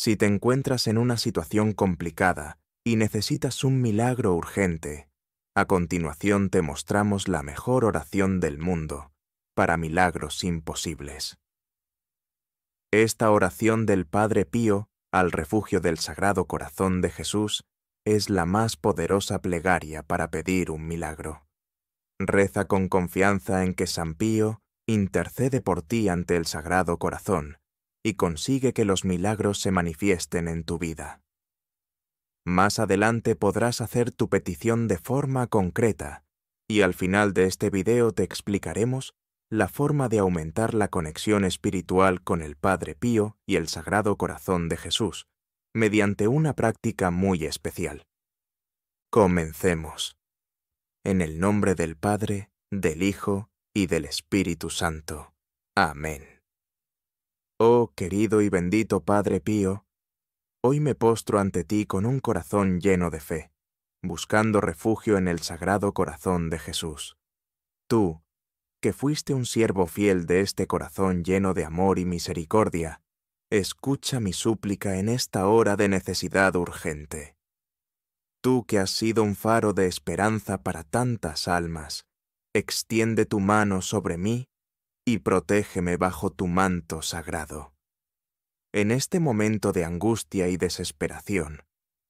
Si te encuentras en una situación complicada y necesitas un milagro urgente, a continuación te mostramos la mejor oración del mundo para milagros imposibles. Esta oración del Padre Pío al refugio del Sagrado Corazón de Jesús es la más poderosa plegaria para pedir un milagro. Reza con confianza en que San Pío intercede por ti ante el Sagrado Corazón y consigue que los milagros se manifiesten en tu vida. Más adelante podrás hacer tu petición de forma concreta, y al final de este video te explicaremos la forma de aumentar la conexión espiritual con el Padre Pío y el Sagrado Corazón de Jesús, mediante una práctica muy especial. Comencemos. En el nombre del Padre, del Hijo y del Espíritu Santo. Amén. Oh querido y bendito Padre Pío, hoy me postro ante ti con un corazón lleno de fe, buscando refugio en el sagrado corazón de Jesús. Tú, que fuiste un siervo fiel de este corazón lleno de amor y misericordia, escucha mi súplica en esta hora de necesidad urgente. Tú que has sido un faro de esperanza para tantas almas, extiende tu mano sobre mí y protégeme bajo tu manto sagrado. En este momento de angustia y desesperación,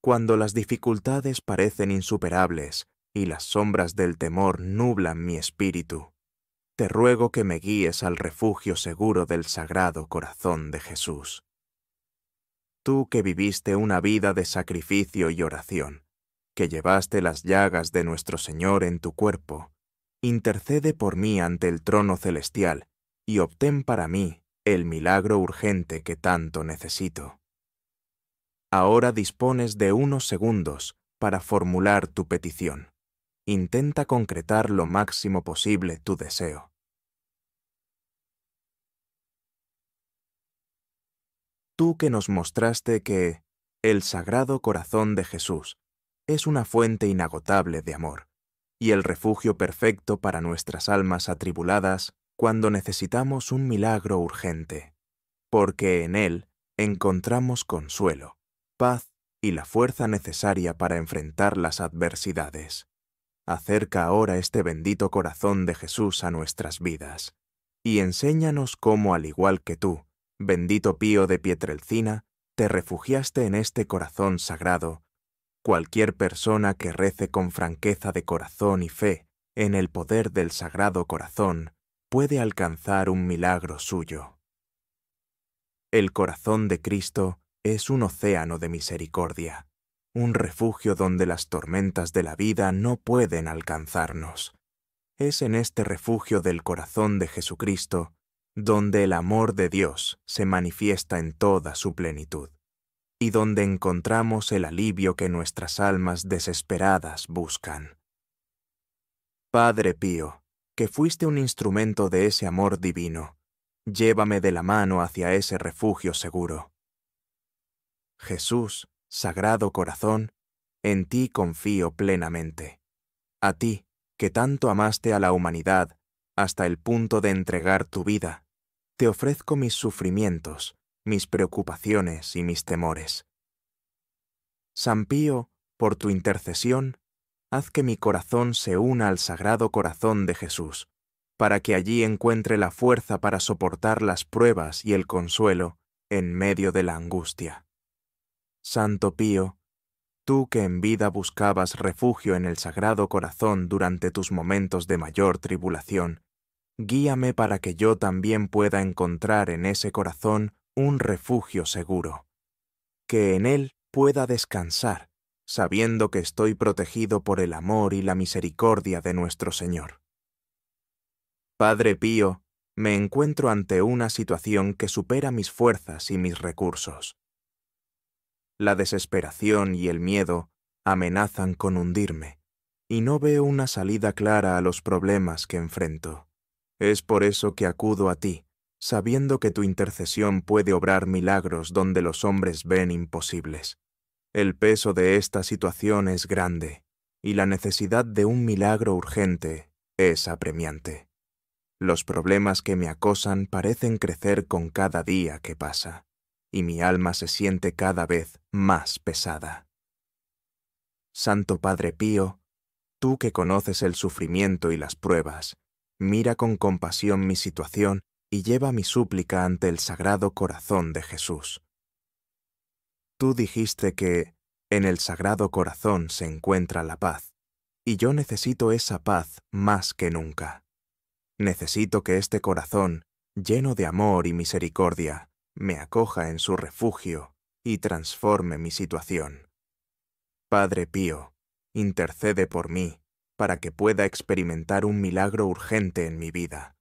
cuando las dificultades parecen insuperables y las sombras del temor nublan mi espíritu, te ruego que me guíes al refugio seguro del Sagrado Corazón de Jesús. Tú que viviste una vida de sacrificio y oración, que llevaste las llagas de nuestro Señor en tu cuerpo, intercede por mí ante el trono celestial, y obtén para mí el milagro urgente que tanto necesito. Ahora dispones de unos segundos para formular tu petición. Intenta concretar lo máximo posible tu deseo. Tú que nos mostraste que el Sagrado Corazón de Jesús es una fuente inagotable de amor y el refugio perfecto para nuestras almas atribuladas cuando necesitamos un milagro urgente, porque en Él encontramos consuelo, paz y la fuerza necesaria para enfrentar las adversidades. Acerca ahora este bendito corazón de Jesús a nuestras vidas, y enséñanos cómo, al igual que tú, bendito Pío de Pietrelcina, te refugiaste en este corazón sagrado Cualquier persona que rece con franqueza de corazón y fe en el poder del Sagrado Corazón puede alcanzar un milagro suyo. El corazón de Cristo es un océano de misericordia, un refugio donde las tormentas de la vida no pueden alcanzarnos. Es en este refugio del corazón de Jesucristo donde el amor de Dios se manifiesta en toda su plenitud y donde encontramos el alivio que nuestras almas desesperadas buscan. Padre Pío, que fuiste un instrumento de ese amor divino, llévame de la mano hacia ese refugio seguro. Jesús, Sagrado Corazón, en ti confío plenamente. A ti, que tanto amaste a la humanidad, hasta el punto de entregar tu vida, te ofrezco mis sufrimientos, mis preocupaciones y mis temores. San Pío, por tu intercesión, haz que mi corazón se una al sagrado corazón de Jesús, para que allí encuentre la fuerza para soportar las pruebas y el consuelo en medio de la angustia. Santo Pío, tú que en vida buscabas refugio en el Sagrado Corazón durante tus momentos de mayor tribulación, guíame para que yo también pueda encontrar en ese corazón un refugio seguro, que en Él pueda descansar, sabiendo que estoy protegido por el amor y la misericordia de nuestro Señor. Padre Pío, me encuentro ante una situación que supera mis fuerzas y mis recursos. La desesperación y el miedo amenazan con hundirme, y no veo una salida clara a los problemas que enfrento. Es por eso que acudo a ti, sabiendo que tu intercesión puede obrar milagros donde los hombres ven imposibles. El peso de esta situación es grande, y la necesidad de un milagro urgente es apremiante. Los problemas que me acosan parecen crecer con cada día que pasa, y mi alma se siente cada vez más pesada. Santo Padre Pío, tú que conoces el sufrimiento y las pruebas, mira con compasión mi situación y lleva mi súplica ante el Sagrado Corazón de Jesús. Tú dijiste que en el Sagrado Corazón se encuentra la paz, y yo necesito esa paz más que nunca. Necesito que este corazón, lleno de amor y misericordia, me acoja en su refugio y transforme mi situación. Padre Pío, intercede por mí, para que pueda experimentar un milagro urgente en mi vida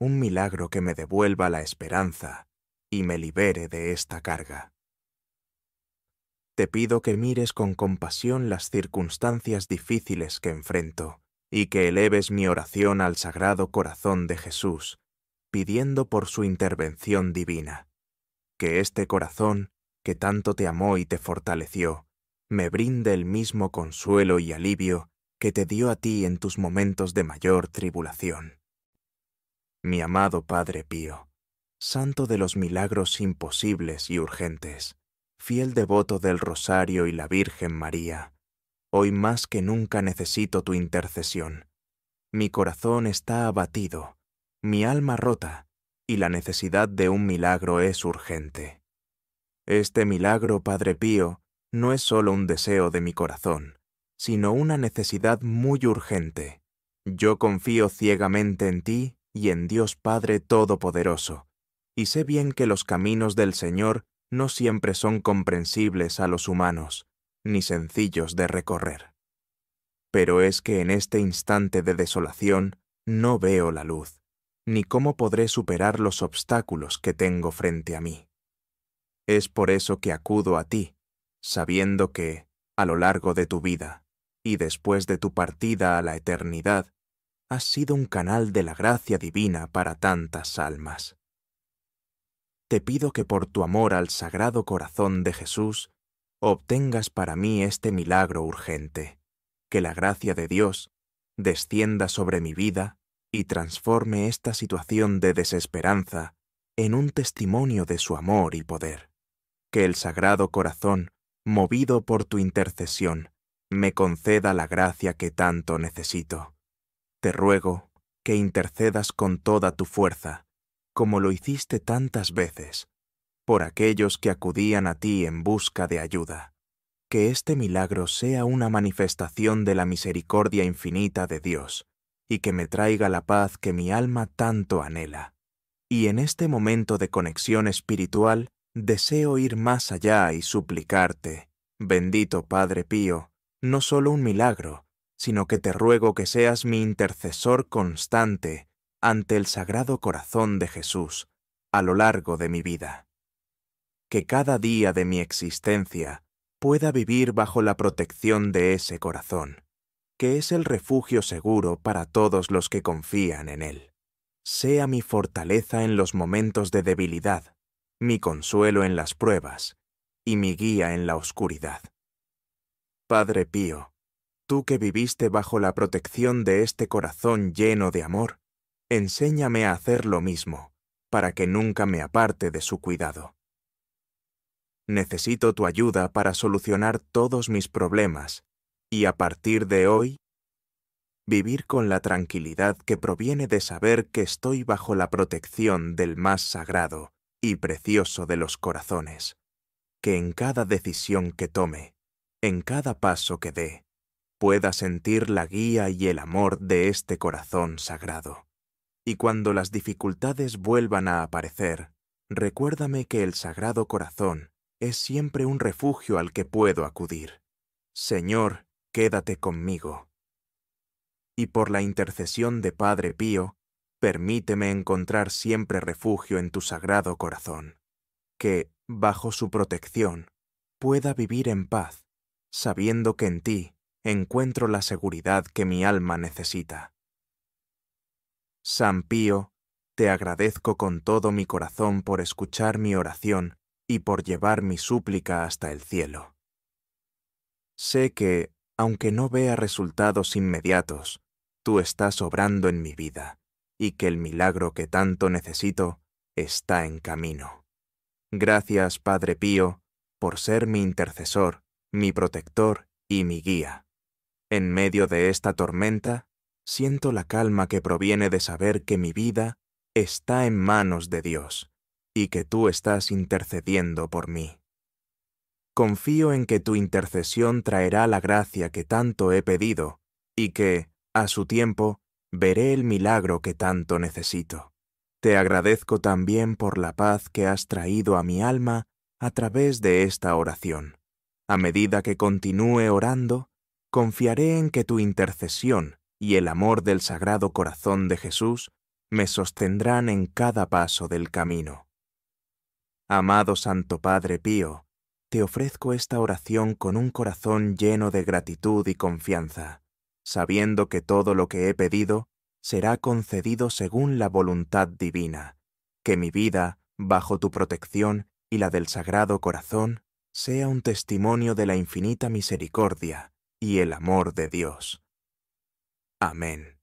un milagro que me devuelva la esperanza y me libere de esta carga. Te pido que mires con compasión las circunstancias difíciles que enfrento y que eleves mi oración al Sagrado Corazón de Jesús, pidiendo por su intervención divina. Que este corazón, que tanto te amó y te fortaleció, me brinde el mismo consuelo y alivio que te dio a ti en tus momentos de mayor tribulación mi amado Padre Pío, santo de los milagros imposibles y urgentes, fiel devoto del Rosario y la Virgen María, hoy más que nunca necesito tu intercesión. Mi corazón está abatido, mi alma rota, y la necesidad de un milagro es urgente. Este milagro, Padre Pío, no es solo un deseo de mi corazón, sino una necesidad muy urgente. Yo confío ciegamente en ti y en Dios Padre Todopoderoso, y sé bien que los caminos del Señor no siempre son comprensibles a los humanos, ni sencillos de recorrer. Pero es que en este instante de desolación no veo la luz, ni cómo podré superar los obstáculos que tengo frente a mí. Es por eso que acudo a ti, sabiendo que, a lo largo de tu vida, y después de tu partida a la eternidad, has sido un canal de la gracia divina para tantas almas. Te pido que por tu amor al Sagrado Corazón de Jesús, obtengas para mí este milagro urgente, que la gracia de Dios descienda sobre mi vida y transforme esta situación de desesperanza en un testimonio de su amor y poder. Que el Sagrado Corazón, movido por tu intercesión, me conceda la gracia que tanto necesito. Te ruego que intercedas con toda tu fuerza, como lo hiciste tantas veces, por aquellos que acudían a ti en busca de ayuda. Que este milagro sea una manifestación de la misericordia infinita de Dios, y que me traiga la paz que mi alma tanto anhela. Y en este momento de conexión espiritual, deseo ir más allá y suplicarte, bendito Padre Pío, no solo un milagro, sino que te ruego que seas mi intercesor constante ante el Sagrado Corazón de Jesús a lo largo de mi vida. Que cada día de mi existencia pueda vivir bajo la protección de ese corazón, que es el refugio seguro para todos los que confían en él. Sea mi fortaleza en los momentos de debilidad, mi consuelo en las pruebas y mi guía en la oscuridad. Padre Pío, tú que viviste bajo la protección de este corazón lleno de amor, enséñame a hacer lo mismo, para que nunca me aparte de su cuidado. Necesito tu ayuda para solucionar todos mis problemas, y a partir de hoy, vivir con la tranquilidad que proviene de saber que estoy bajo la protección del más sagrado y precioso de los corazones, que en cada decisión que tome, en cada paso que dé, pueda sentir la guía y el amor de este corazón sagrado. Y cuando las dificultades vuelvan a aparecer, recuérdame que el Sagrado Corazón es siempre un refugio al que puedo acudir. Señor, quédate conmigo. Y por la intercesión de Padre Pío, permíteme encontrar siempre refugio en tu Sagrado Corazón, que, bajo su protección, pueda vivir en paz, sabiendo que en ti encuentro la seguridad que mi alma necesita. San Pío, te agradezco con todo mi corazón por escuchar mi oración y por llevar mi súplica hasta el cielo. Sé que, aunque no vea resultados inmediatos, tú estás obrando en mi vida, y que el milagro que tanto necesito está en camino. Gracias, Padre Pío, por ser mi intercesor, mi protector y mi guía. En medio de esta tormenta, siento la calma que proviene de saber que mi vida está en manos de Dios y que tú estás intercediendo por mí. Confío en que tu intercesión traerá la gracia que tanto he pedido y que, a su tiempo, veré el milagro que tanto necesito. Te agradezco también por la paz que has traído a mi alma a través de esta oración. A medida que continúe orando, confiaré en que tu intercesión y el amor del Sagrado Corazón de Jesús me sostendrán en cada paso del camino. Amado Santo Padre Pío, te ofrezco esta oración con un corazón lleno de gratitud y confianza, sabiendo que todo lo que he pedido será concedido según la voluntad divina, que mi vida, bajo tu protección y la del Sagrado Corazón, sea un testimonio de la infinita misericordia y el amor de Dios. Amén.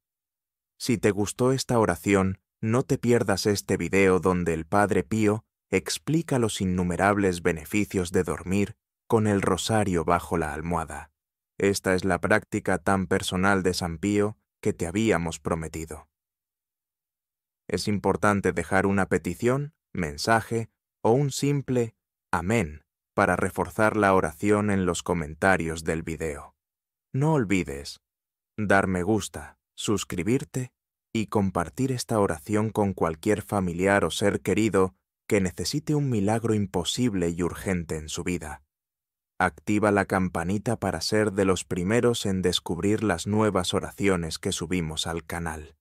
Si te gustó esta oración, no te pierdas este video donde el Padre Pío explica los innumerables beneficios de dormir con el rosario bajo la almohada. Esta es la práctica tan personal de San Pío que te habíamos prometido. Es importante dejar una petición, mensaje o un simple Amén para reforzar la oración en los comentarios del video. No olvides dar me gusta, suscribirte y compartir esta oración con cualquier familiar o ser querido que necesite un milagro imposible y urgente en su vida. Activa la campanita para ser de los primeros en descubrir las nuevas oraciones que subimos al canal.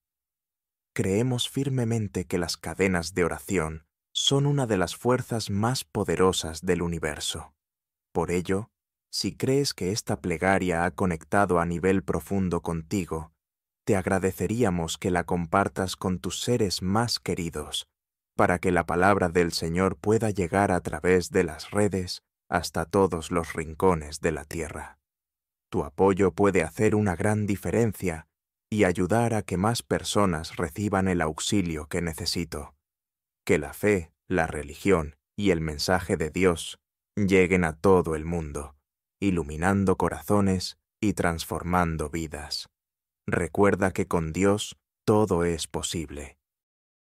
Creemos firmemente que las cadenas de oración son una de las fuerzas más poderosas del universo. Por ello, si crees que esta plegaria ha conectado a nivel profundo contigo, te agradeceríamos que la compartas con tus seres más queridos, para que la palabra del Señor pueda llegar a través de las redes hasta todos los rincones de la tierra. Tu apoyo puede hacer una gran diferencia y ayudar a que más personas reciban el auxilio que necesito. Que la fe, la religión y el mensaje de Dios lleguen a todo el mundo iluminando corazones y transformando vidas. Recuerda que con Dios todo es posible.